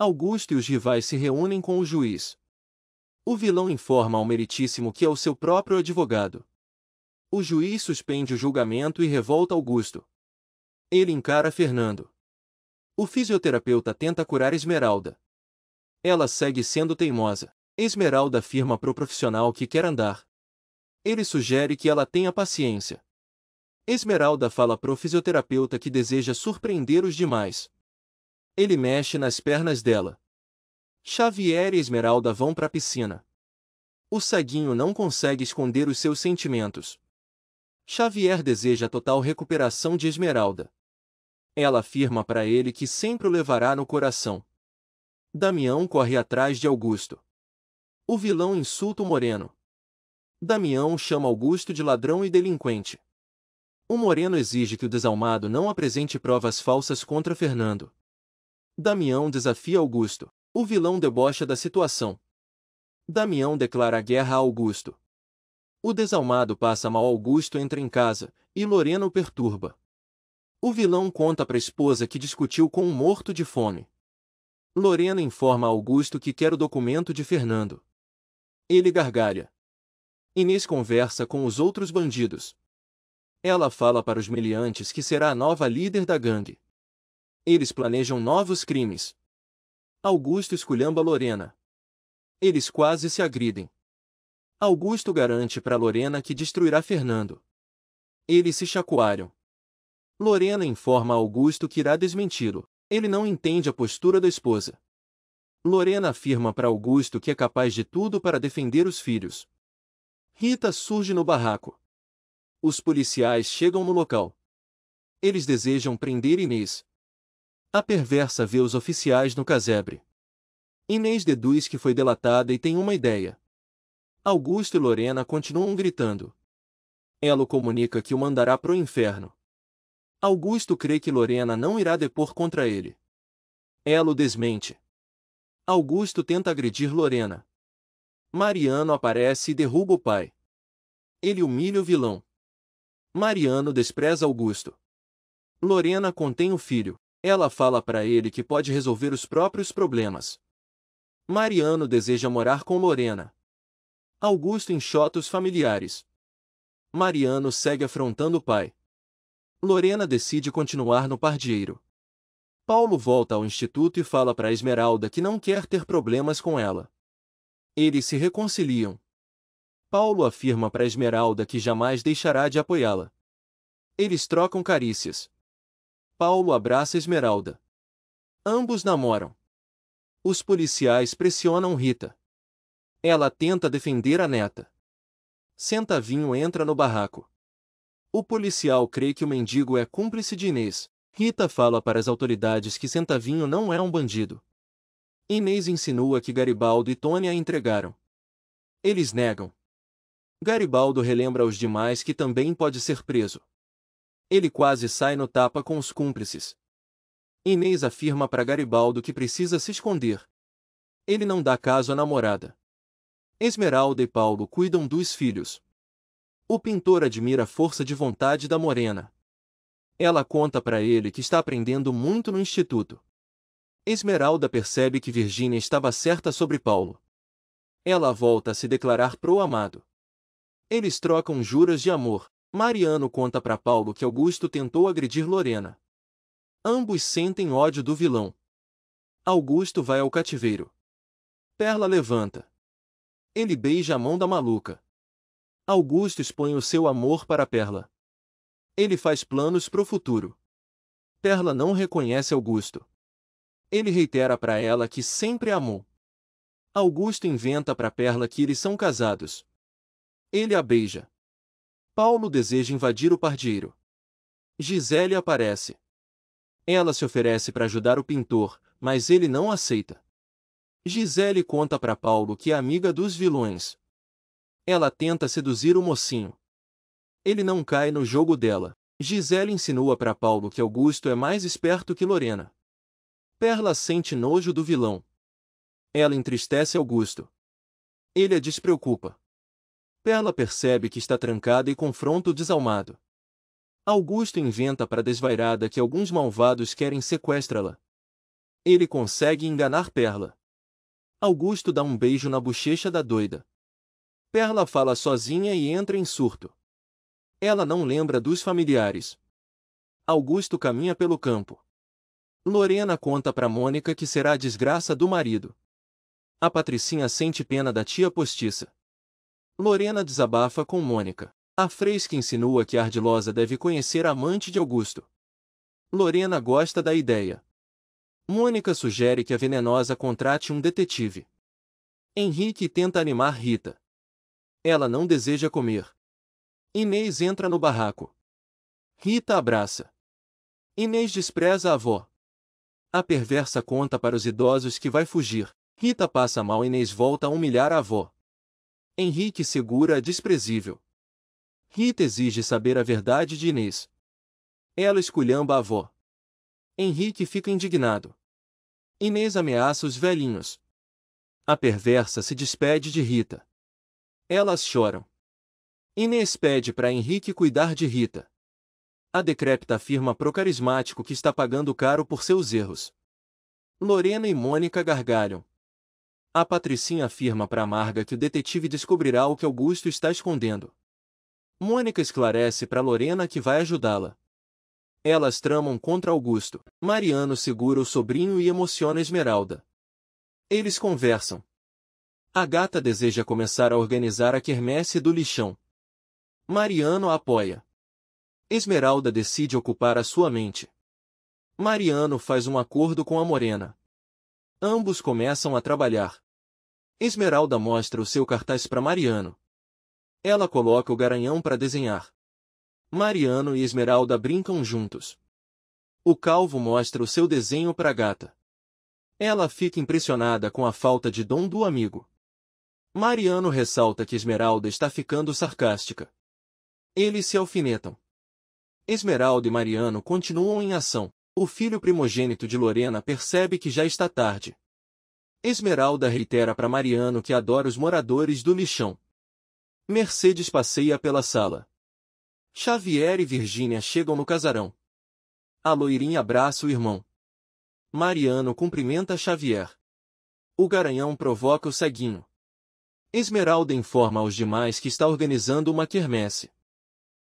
Augusto e os rivais se reúnem com o juiz. O vilão informa ao meritíssimo que é o seu próprio advogado. O juiz suspende o julgamento e revolta Augusto. Ele encara Fernando. O fisioterapeuta tenta curar Esmeralda. Ela segue sendo teimosa. Esmeralda afirma pro profissional que quer andar. Ele sugere que ela tenha paciência. Esmeralda fala pro fisioterapeuta que deseja surpreender os demais. Ele mexe nas pernas dela. Xavier e Esmeralda vão para a piscina. O saguinho não consegue esconder os seus sentimentos. Xavier deseja a total recuperação de Esmeralda. Ela afirma para ele que sempre o levará no coração. Damião corre atrás de Augusto. O vilão insulta o Moreno. Damião chama Augusto de ladrão e delinquente. O Moreno exige que o desalmado não apresente provas falsas contra Fernando. Damião desafia Augusto. O vilão debocha da situação. Damião declara guerra a Augusto. O desalmado passa mal Augusto entra em casa, e Lorena o perturba. O vilão conta para a esposa que discutiu com um morto de fome. Lorena informa Augusto que quer o documento de Fernando. Ele gargalha. Inês conversa com os outros bandidos. Ela fala para os meliantes que será a nova líder da gangue. Eles planejam novos crimes. Augusto esculhamba Lorena. Eles quase se agridem. Augusto garante para Lorena que destruirá Fernando. Eles se chacoalham. Lorena informa Augusto que irá desmenti-lo. Ele não entende a postura da esposa. Lorena afirma para Augusto que é capaz de tudo para defender os filhos. Rita surge no barraco. Os policiais chegam no local. Eles desejam prender Inês. A perversa vê os oficiais no casebre. Inês deduz que foi delatada e tem uma ideia. Augusto e Lorena continuam gritando. Elo comunica que o mandará pro inferno. Augusto crê que Lorena não irá depor contra ele. Elo desmente. Augusto tenta agredir Lorena. Mariano aparece e derruba o pai. Ele humilha o vilão. Mariano despreza Augusto. Lorena contém o filho. Ela fala para ele que pode resolver os próprios problemas. Mariano deseja morar com Lorena. Augusto enxota os familiares. Mariano segue afrontando o pai. Lorena decide continuar no pardieiro. Paulo volta ao instituto e fala para Esmeralda que não quer ter problemas com ela. Eles se reconciliam. Paulo afirma para Esmeralda que jamais deixará de apoiá-la. Eles trocam carícias. Paulo abraça Esmeralda. Ambos namoram. Os policiais pressionam Rita. Ela tenta defender a neta. Sentavinho entra no barraco. O policial crê que o mendigo é cúmplice de Inês. Rita fala para as autoridades que Sentavinho não é um bandido. Inês insinua que Garibaldo e Tony a entregaram. Eles negam. Garibaldo relembra aos demais que também pode ser preso. Ele quase sai no tapa com os cúmplices. Inês afirma para Garibaldo que precisa se esconder. Ele não dá caso à namorada. Esmeralda e Paulo cuidam dos filhos. O pintor admira a força de vontade da morena. Ela conta para ele que está aprendendo muito no instituto. Esmeralda percebe que Virginia estava certa sobre Paulo. Ela volta a se declarar pro amado. Eles trocam juras de amor. Mariano conta para Paulo que Augusto tentou agredir Lorena. Ambos sentem ódio do vilão. Augusto vai ao cativeiro. Perla levanta. Ele beija a mão da maluca. Augusto expõe o seu amor para Perla. Ele faz planos pro futuro. Perla não reconhece Augusto. Ele reitera para ela que sempre amou. Augusto inventa para Perla que eles são casados. Ele a beija. Paulo deseja invadir o pardieiro. Gisele aparece. Ela se oferece para ajudar o pintor, mas ele não aceita. Gisele conta para Paulo que é amiga dos vilões. Ela tenta seduzir o mocinho. Ele não cai no jogo dela. Gisele insinua para Paulo que Augusto é mais esperto que Lorena. Perla sente nojo do vilão. Ela entristece Augusto. Ele a despreocupa. Perla percebe que está trancada e confronta o desalmado. Augusto inventa para desvairada que alguns malvados querem sequestrá-la. Ele consegue enganar Perla. Augusto dá um beijo na bochecha da doida. Perla fala sozinha e entra em surto. Ela não lembra dos familiares. Augusto caminha pelo campo. Lorena conta para Mônica que será a desgraça do marido. A Patricinha sente pena da tia postiça. Lorena desabafa com Mônica. A Fresca insinua que Ardilosa deve conhecer a amante de Augusto. Lorena gosta da ideia. Mônica sugere que a Venenosa contrate um detetive. Henrique tenta animar Rita. Ela não deseja comer. Inês entra no barraco. Rita abraça. Inês despreza a avó. A perversa conta para os idosos que vai fugir. Rita passa mal e Inês volta a humilhar a avó. Henrique segura a desprezível. Rita exige saber a verdade de Inês. Ela esculhamba a avó. Henrique fica indignado. Inês ameaça os velhinhos. A perversa se despede de Rita. Elas choram. Inês pede para Henrique cuidar de Rita. A decrépita afirma pro carismático que está pagando caro por seus erros. Lorena e Mônica gargalham. A patricinha afirma para Marga que o detetive descobrirá o que Augusto está escondendo. Mônica esclarece para Lorena que vai ajudá-la. Elas tramam contra Augusto. Mariano segura o sobrinho e emociona Esmeralda. Eles conversam. A gata deseja começar a organizar a quermesse do lixão. Mariano a apoia. Esmeralda decide ocupar a sua mente. Mariano faz um acordo com a morena. Ambos começam a trabalhar. Esmeralda mostra o seu cartaz para Mariano. Ela coloca o garanhão para desenhar. Mariano e Esmeralda brincam juntos. O calvo mostra o seu desenho para a gata. Ela fica impressionada com a falta de dom do amigo. Mariano ressalta que Esmeralda está ficando sarcástica. Eles se alfinetam. Esmeralda e Mariano continuam em ação o filho primogênito de Lorena percebe que já está tarde. Esmeralda reitera para Mariano que adora os moradores do lixão. Mercedes passeia pela sala. Xavier e Virgínia chegam no casarão. A loirinha abraça o irmão. Mariano cumprimenta Xavier. O garanhão provoca o ceguinho. Esmeralda informa aos demais que está organizando uma quermesse.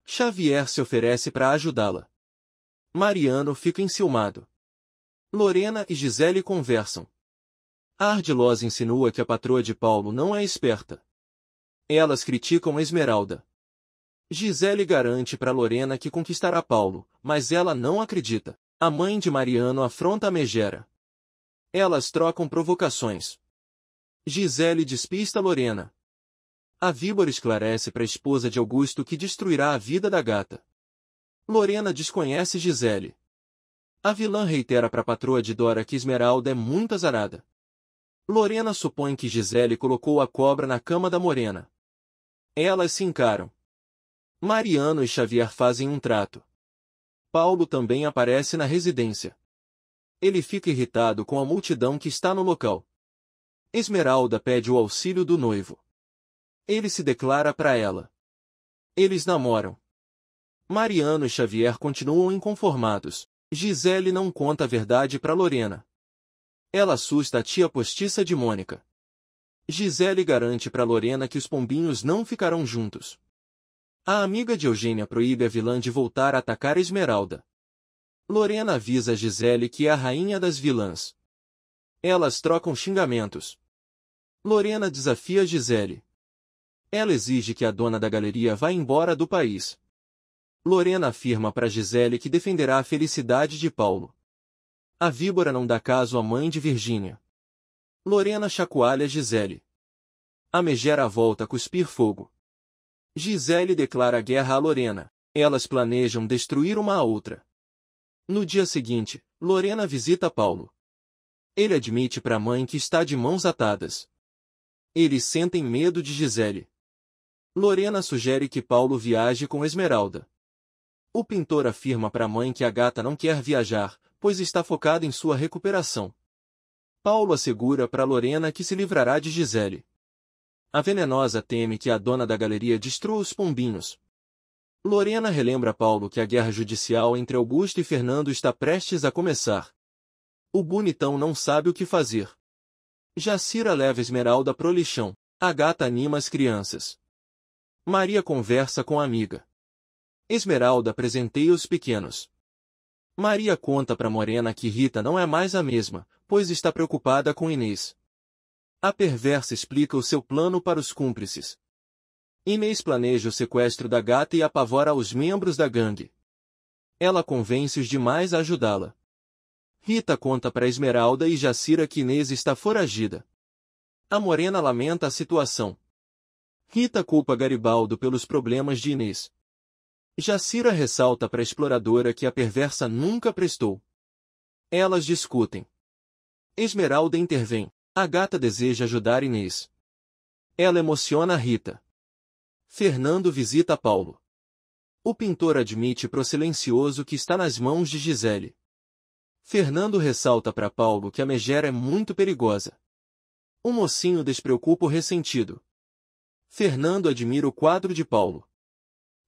Xavier se oferece para ajudá-la. Mariano fica enciumado. Lorena e Gisele conversam. A ardilosa insinua que a patroa de Paulo não é esperta. Elas criticam Esmeralda. Gisele garante para Lorena que conquistará Paulo, mas ela não acredita. A mãe de Mariano afronta a megera. Elas trocam provocações. Gisele despista Lorena. A víbora esclarece para a esposa de Augusto que destruirá a vida da gata. Lorena desconhece Gisele. A vilã reitera para a patroa de Dora que Esmeralda é muito azarada. Lorena supõe que Gisele colocou a cobra na cama da Morena. Elas se encaram. Mariano e Xavier fazem um trato. Paulo também aparece na residência. Ele fica irritado com a multidão que está no local. Esmeralda pede o auxílio do noivo. Ele se declara para ela. Eles namoram. Mariano e Xavier continuam inconformados. Gisele não conta a verdade para Lorena. Ela assusta a tia postiça de Mônica. Gisele garante para Lorena que os pombinhos não ficarão juntos. A amiga de Eugênia proíbe a vilã de voltar a atacar Esmeralda. Lorena avisa a Gisele que é a rainha das vilãs. Elas trocam xingamentos. Lorena desafia Gisele. Ela exige que a dona da galeria vá embora do país. Lorena afirma para Gisele que defenderá a felicidade de Paulo. A víbora não dá caso à mãe de Virgínia. Lorena chacoalha Gisele. A megera volta a cuspir fogo. Gisele declara guerra a Lorena. Elas planejam destruir uma a outra. No dia seguinte, Lorena visita Paulo. Ele admite para a mãe que está de mãos atadas. Eles sentem medo de Gisele. Lorena sugere que Paulo viaje com Esmeralda. O pintor afirma para a mãe que a gata não quer viajar, pois está focada em sua recuperação. Paulo assegura para Lorena que se livrará de Gisele. A venenosa teme que a dona da galeria destrua os pombinhos. Lorena relembra Paulo que a guerra judicial entre Augusto e Fernando está prestes a começar. O bonitão não sabe o que fazer. Jacira leva Esmeralda pro lixão. A gata anima as crianças. Maria conversa com a amiga. Esmeralda presenteia os pequenos. Maria conta para Morena que Rita não é mais a mesma, pois está preocupada com Inês. A perversa explica o seu plano para os cúmplices. Inês planeja o sequestro da gata e apavora os membros da gangue. Ela convence os demais a ajudá-la. Rita conta para Esmeralda e Jacira que Inês está foragida. A morena lamenta a situação. Rita culpa Garibaldo pelos problemas de Inês. Jacira ressalta para a exploradora que a perversa nunca prestou. Elas discutem. Esmeralda intervém. A gata deseja ajudar Inês. Ela emociona Rita. Fernando visita Paulo. O pintor admite para o silencioso que está nas mãos de Gisele. Fernando ressalta para Paulo que a megera é muito perigosa. O mocinho despreocupa o ressentido. Fernando admira o quadro de Paulo.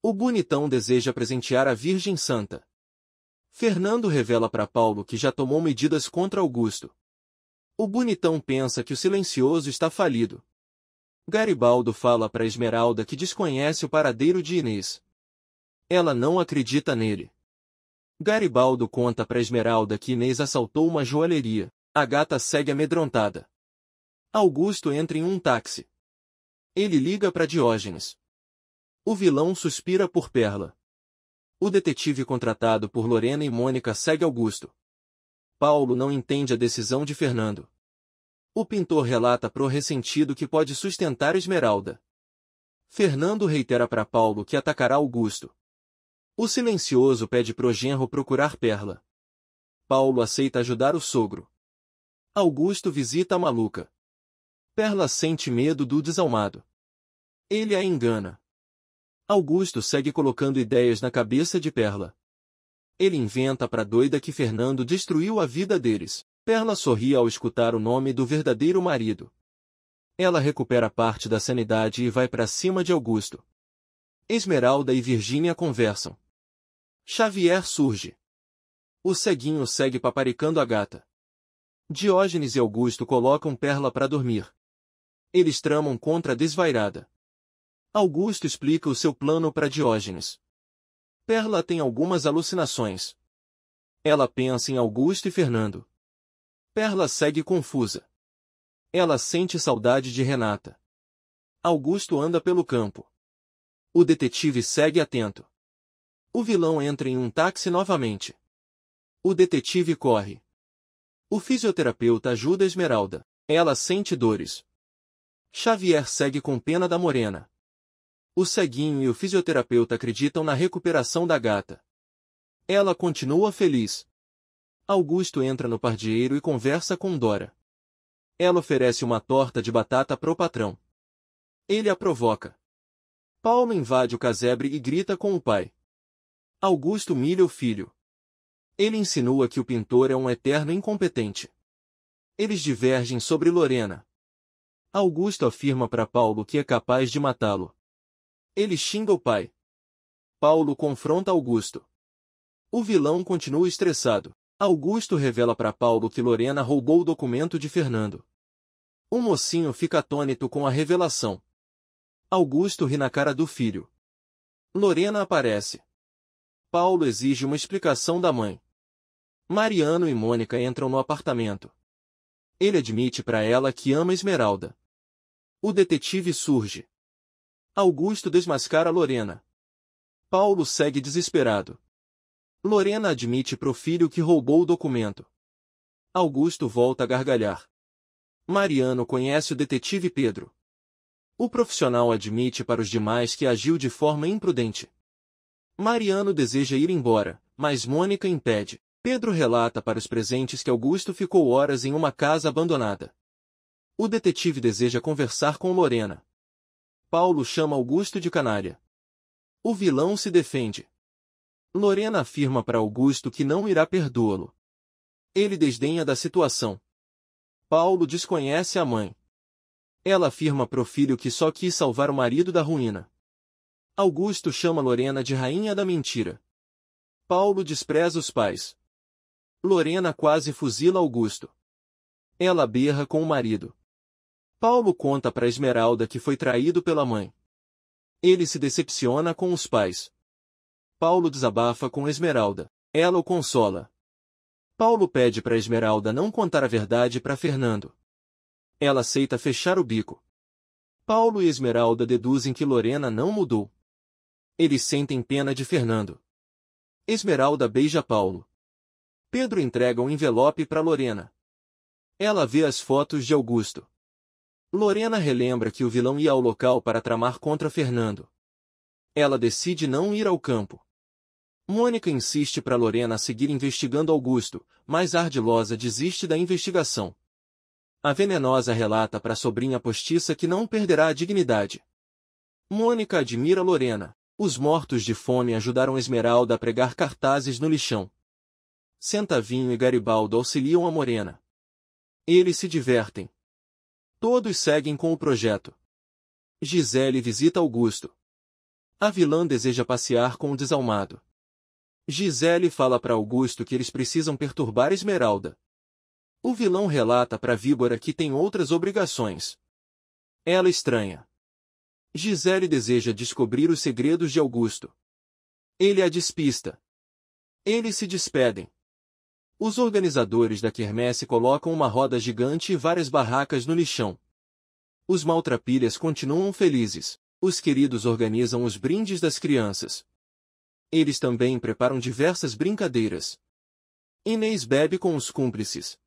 O bonitão deseja presentear a Virgem Santa. Fernando revela para Paulo que já tomou medidas contra Augusto. O bonitão pensa que o silencioso está falido. Garibaldo fala para Esmeralda que desconhece o paradeiro de Inês. Ela não acredita nele. Garibaldo conta para Esmeralda que Inês assaltou uma joalheria. A gata segue amedrontada. Augusto entra em um táxi. Ele liga para Diógenes. O vilão suspira por Perla. O detetive contratado por Lorena e Mônica segue Augusto. Paulo não entende a decisão de Fernando. O pintor relata pro ressentido que pode sustentar Esmeralda. Fernando reitera para Paulo que atacará Augusto. O silencioso pede pro genro procurar Perla. Paulo aceita ajudar o sogro. Augusto visita a maluca. Perla sente medo do desalmado. Ele a engana. Augusto segue colocando ideias na cabeça de Perla. Ele inventa pra doida que Fernando destruiu a vida deles. Perla sorri ao escutar o nome do verdadeiro marido. Ela recupera parte da sanidade e vai para cima de Augusto. Esmeralda e Virgínia conversam. Xavier surge. O ceguinho segue paparicando a gata. Diógenes e Augusto colocam Perla para dormir. Eles tramam contra a desvairada. Augusto explica o seu plano para Diógenes. Perla tem algumas alucinações. Ela pensa em Augusto e Fernando. Perla segue confusa. Ela sente saudade de Renata. Augusto anda pelo campo. O detetive segue atento. O vilão entra em um táxi novamente. O detetive corre. O fisioterapeuta ajuda Esmeralda. Ela sente dores. Xavier segue com pena da morena. O ceguinho e o fisioterapeuta acreditam na recuperação da gata. Ela continua feliz. Augusto entra no pardieiro e conversa com Dora. Ela oferece uma torta de batata pro patrão. Ele a provoca. Palma invade o casebre e grita com o pai. Augusto humilha o filho. Ele insinua que o pintor é um eterno incompetente. Eles divergem sobre Lorena. Augusto afirma para Paulo que é capaz de matá-lo. Ele xinga o pai. Paulo confronta Augusto. O vilão continua estressado. Augusto revela para Paulo que Lorena roubou o documento de Fernando. O mocinho fica atônito com a revelação. Augusto ri na cara do filho. Lorena aparece. Paulo exige uma explicação da mãe. Mariano e Mônica entram no apartamento. Ele admite para ela que ama Esmeralda. O detetive surge. Augusto desmascara Lorena. Paulo segue desesperado. Lorena admite pro filho que roubou o documento. Augusto volta a gargalhar. Mariano conhece o detetive Pedro. O profissional admite para os demais que agiu de forma imprudente. Mariano deseja ir embora, mas Mônica impede. Pedro relata para os presentes que Augusto ficou horas em uma casa abandonada. O detetive deseja conversar com Lorena, Paulo chama Augusto de canária. O vilão se defende. Lorena afirma para Augusto que não irá perdoá-lo. Ele desdenha da situação. Paulo desconhece a mãe. Ela afirma pro filho que só quis salvar o marido da ruína. Augusto chama Lorena de rainha da mentira. Paulo despreza os pais. Lorena quase fuzila Augusto. Ela berra com o marido. Paulo conta para Esmeralda que foi traído pela mãe. Ele se decepciona com os pais. Paulo desabafa com Esmeralda. Ela o consola. Paulo pede para Esmeralda não contar a verdade para Fernando. Ela aceita fechar o bico. Paulo e Esmeralda deduzem que Lorena não mudou. Eles sentem pena de Fernando. Esmeralda beija Paulo. Pedro entrega um envelope para Lorena. Ela vê as fotos de Augusto. Lorena relembra que o vilão ia ao local para tramar contra Fernando. Ela decide não ir ao campo. Mônica insiste para Lorena seguir investigando Augusto, mas Ardilosa desiste da investigação. A venenosa relata para a sobrinha postiça que não perderá a dignidade. Mônica admira Lorena. Os mortos de fome ajudaram Esmeralda a pregar cartazes no lixão. Centavinho e Garibaldo auxiliam a Morena. Eles se divertem, Todos seguem com o projeto. Gisele visita Augusto. A vilã deseja passear com o desalmado. Gisele fala para Augusto que eles precisam perturbar Esmeralda. O vilão relata para Víbora que tem outras obrigações. Ela estranha. Gisele deseja descobrir os segredos de Augusto. Ele a despista. Eles se despedem. Os organizadores da quermesse colocam uma roda gigante e várias barracas no lixão. Os maltrapilhas continuam felizes. Os queridos organizam os brindes das crianças. Eles também preparam diversas brincadeiras. Inês bebe com os cúmplices.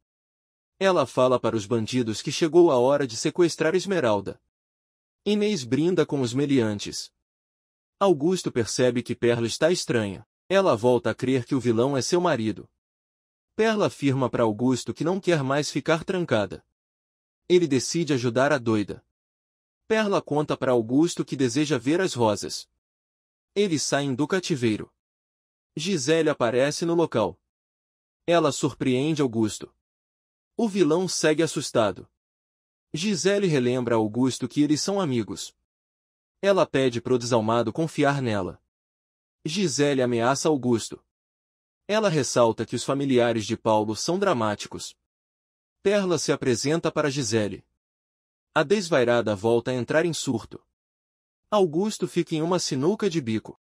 Ela fala para os bandidos que chegou a hora de sequestrar Esmeralda. Inês brinda com os meliantes. Augusto percebe que Perla está estranha. Ela volta a crer que o vilão é seu marido. Perla afirma para Augusto que não quer mais ficar trancada. Ele decide ajudar a doida. Perla conta para Augusto que deseja ver as rosas. Eles saem do cativeiro. Gisele aparece no local. Ela surpreende Augusto. O vilão segue assustado. Gisele relembra a Augusto que eles são amigos. Ela pede para o desalmado confiar nela. Gisele ameaça Augusto. Ela ressalta que os familiares de Paulo são dramáticos. Perla se apresenta para Gisele. A desvairada volta a entrar em surto. Augusto fica em uma sinuca de bico.